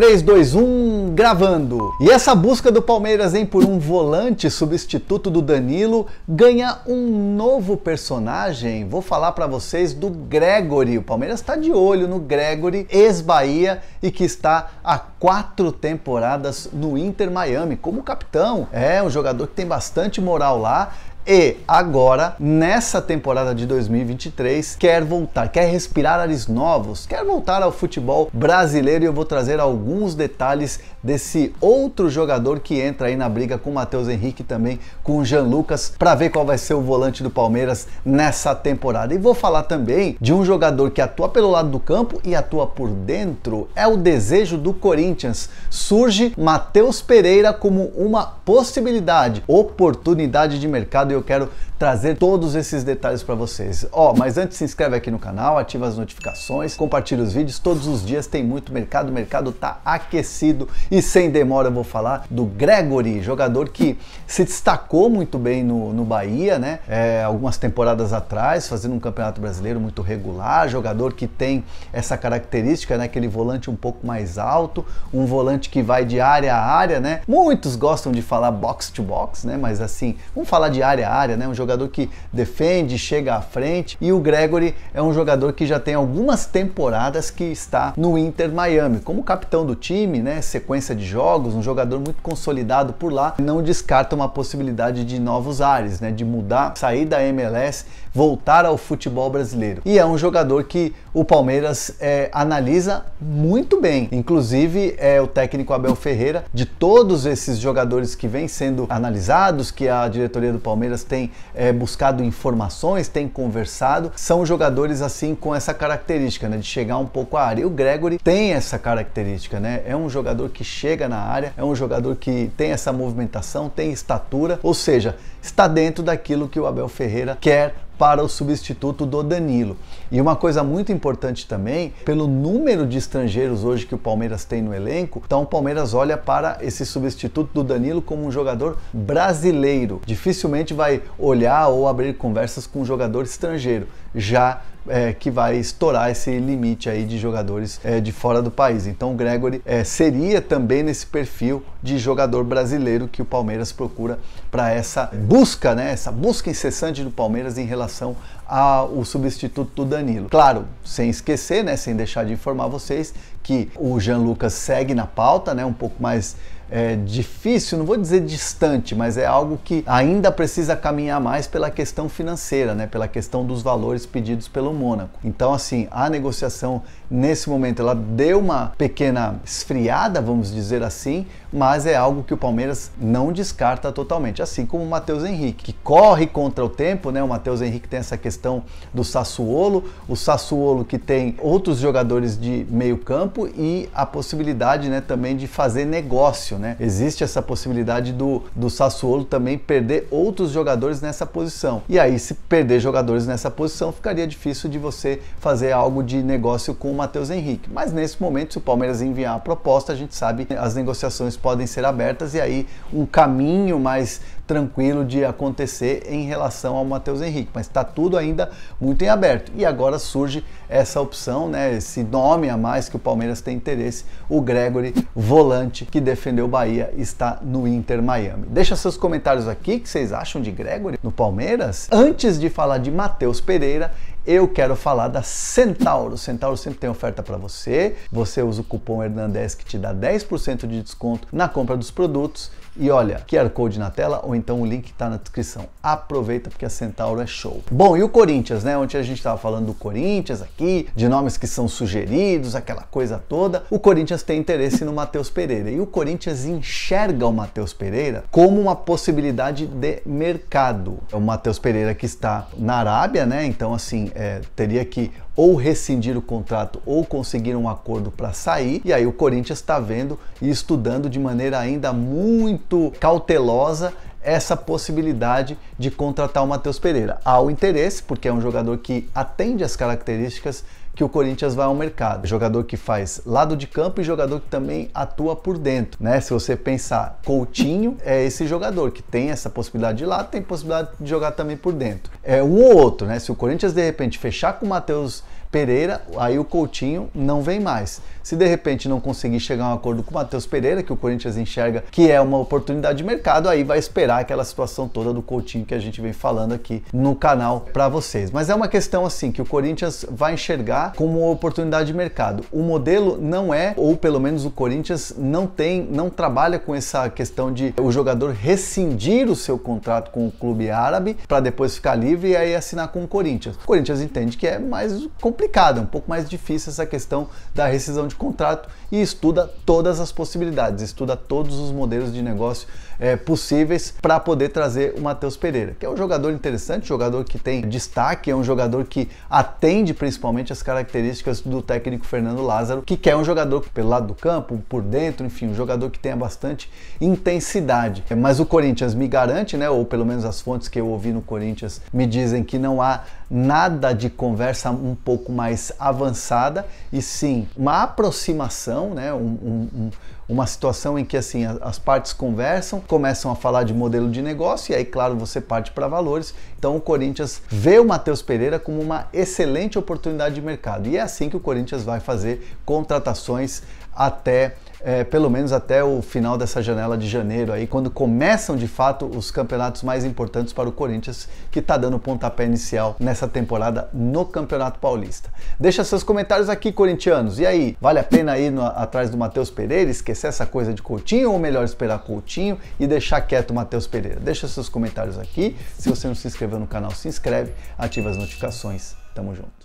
3, 2, 1, gravando! E essa busca do Palmeiras em por um volante substituto do Danilo ganha um novo personagem. Vou falar para vocês do Gregory. O Palmeiras está de olho no Gregory, ex-Bahia e que está há quatro temporadas no Inter Miami como capitão. É um jogador que tem bastante moral lá e agora, nessa temporada de 2023, quer voltar, quer respirar ares novos, quer voltar ao futebol brasileiro e eu vou trazer alguns detalhes desse outro jogador que entra aí na briga com o Matheus Henrique também com o Jean Lucas para ver qual vai ser o volante do Palmeiras nessa temporada. E vou falar também de um jogador que atua pelo lado do campo e atua por dentro. É o desejo do Corinthians. Surge Matheus Pereira como uma possibilidade, oportunidade de mercado eu quero trazer todos esses detalhes para vocês. Ó, oh, mas antes se inscreve aqui no canal, ativa as notificações, compartilha os vídeos, todos os dias tem muito mercado, o mercado tá aquecido e sem demora eu vou falar do Gregory, jogador que se destacou muito bem no, no Bahia, né? É, algumas temporadas atrás, fazendo um campeonato brasileiro muito regular, jogador que tem essa característica, né? Aquele volante um pouco mais alto, um volante que vai de área a área, né? Muitos gostam de falar box to box, né? Mas assim, vamos falar de área área, né? Um jogador que defende, chega à frente. E o Gregory é um jogador que já tem algumas temporadas que está no Inter Miami, como capitão do time, né? Sequência de jogos, um jogador muito consolidado por lá. Não descarta uma possibilidade de novos ares, né? De mudar, sair da MLS, voltar ao futebol brasileiro. E é um jogador que o Palmeiras é, analisa muito bem. Inclusive, é o técnico Abel Ferreira, de todos esses jogadores que vêm sendo analisados, que a diretoria do Palmeiras Palmeiras tem é, buscado informações, tem conversado, são jogadores assim com essa característica, né, de chegar um pouco à área. E o Gregory tem essa característica, né? É um jogador que chega na área, é um jogador que tem essa movimentação, tem estatura, ou seja, está dentro daquilo que o Abel Ferreira quer para o substituto do Danilo. E uma coisa muito importante também, pelo número de estrangeiros hoje que o Palmeiras tem no elenco, então o Palmeiras olha para esse substituto do Danilo como um jogador brasileiro. Dificilmente vai olhar ou abrir conversas com um jogador estrangeiro. Já é, que vai estourar esse limite aí de jogadores é, de fora do país. Então o Gregory é, seria também nesse perfil de jogador brasileiro que o Palmeiras procura para essa busca, né? Essa busca incessante do Palmeiras em relação a, o substituto do Danilo. Claro, sem esquecer, né, sem deixar de informar vocês que o Jean Lucas segue na pauta, né, um pouco mais é, difícil, não vou dizer distante, mas é algo que ainda precisa caminhar mais pela questão financeira, né, pela questão dos valores pedidos pelo Mônaco. Então, assim, a negociação nesse momento ela deu uma pequena esfriada, vamos dizer assim, mas é algo que o Palmeiras não descarta totalmente, assim como o Matheus Henrique, que corre contra o tempo, né? O Matheus Henrique tem essa questão questão do Sassuolo, o Sassuolo que tem outros jogadores de meio campo e a possibilidade né, também de fazer negócio. Né? Existe essa possibilidade do, do Sassuolo também perder outros jogadores nessa posição. E aí, se perder jogadores nessa posição, ficaria difícil de você fazer algo de negócio com o Matheus Henrique. Mas nesse momento, se o Palmeiras enviar a proposta, a gente sabe as negociações podem ser abertas e aí um caminho mais tranquilo de acontecer em relação ao Matheus Henrique, mas está tudo ainda muito em aberto. E agora surge essa opção, né, esse nome a mais que o Palmeiras tem interesse, o Gregory Volante, que defendeu o Bahia, está no Inter Miami. Deixa seus comentários aqui, que vocês acham de Gregory no Palmeiras? Antes de falar de Matheus Pereira, eu quero falar da Centauro. Centauro sempre tem oferta para você. Você usa o cupom Hernandez que te dá 10% de desconto na compra dos produtos e olha, QR Code na tela ou então o link está na descrição. Aproveita porque a Centauro é show. Bom, e o Corinthians, né? Ontem a gente estava falando do Corinthians aqui, de nomes que são sugeridos, aquela coisa toda. O Corinthians tem interesse no Matheus Pereira e o Corinthians enxerga o Matheus Pereira como uma possibilidade de mercado. É o Matheus Pereira que está na Arábia, né? Então, assim, é, teria que ou rescindir o contrato ou conseguir um acordo para sair. E aí o Corinthians está vendo e estudando de maneira ainda muito cautelosa essa possibilidade de contratar o Matheus Pereira. Há o interesse, porque é um jogador que atende as características que o Corinthians vai ao mercado. Jogador que faz lado de campo e jogador que também atua por dentro, né? Se você pensar, Coutinho é esse jogador que tem essa possibilidade de lá, tem possibilidade de jogar também por dentro. É um ou outro, né? Se o Corinthians de repente fechar com o Matheus Pereira, aí o Coutinho não vem mais. Se de repente não conseguir chegar a um acordo com o Matheus Pereira, que o Corinthians enxerga que é uma oportunidade de mercado, aí vai esperar aquela situação toda do Coutinho que a gente vem falando aqui no canal para vocês. Mas é uma questão assim que o Corinthians vai enxergar como uma oportunidade de mercado. O modelo não é, ou pelo menos o Corinthians não tem, não trabalha com essa questão de o jogador rescindir o seu contrato com o clube árabe para depois ficar livre e aí assinar com o Corinthians. O Corinthians entende que é mais complicado, é um pouco mais difícil essa questão da rescisão de contrato e estuda todas as possibilidades, estuda todos os modelos de negócio é, possíveis para poder trazer o Matheus Pereira, que é um jogador interessante, jogador que tem destaque, é um jogador que atende principalmente as características do técnico Fernando Lázaro, que quer um jogador pelo lado do campo, por dentro, enfim, um jogador que tenha bastante intensidade. Mas o Corinthians me garante, né, ou pelo menos as fontes que eu ouvi no Corinthians me dizem que não há nada de conversa um pouco mais avançada e sim uma aproximação, né? Um, um, um, uma situação em que assim as partes conversam, começam a falar de modelo de negócio e aí, claro, você parte para valores. Então o Corinthians vê o Matheus Pereira como uma excelente oportunidade de mercado e é assim que o Corinthians vai fazer contratações até é, pelo menos até o final dessa janela de janeiro, aí, quando começam de fato os campeonatos mais importantes para o Corinthians, que está dando o pontapé inicial nessa temporada no Campeonato Paulista. Deixa seus comentários aqui, corintianos. E aí, vale a pena ir no, atrás do Matheus Pereira, esquecer essa coisa de Coutinho, ou melhor esperar Coutinho e deixar quieto o Matheus Pereira? Deixa seus comentários aqui. Se você não se inscreveu no canal, se inscreve, ativa as notificações. Tamo junto.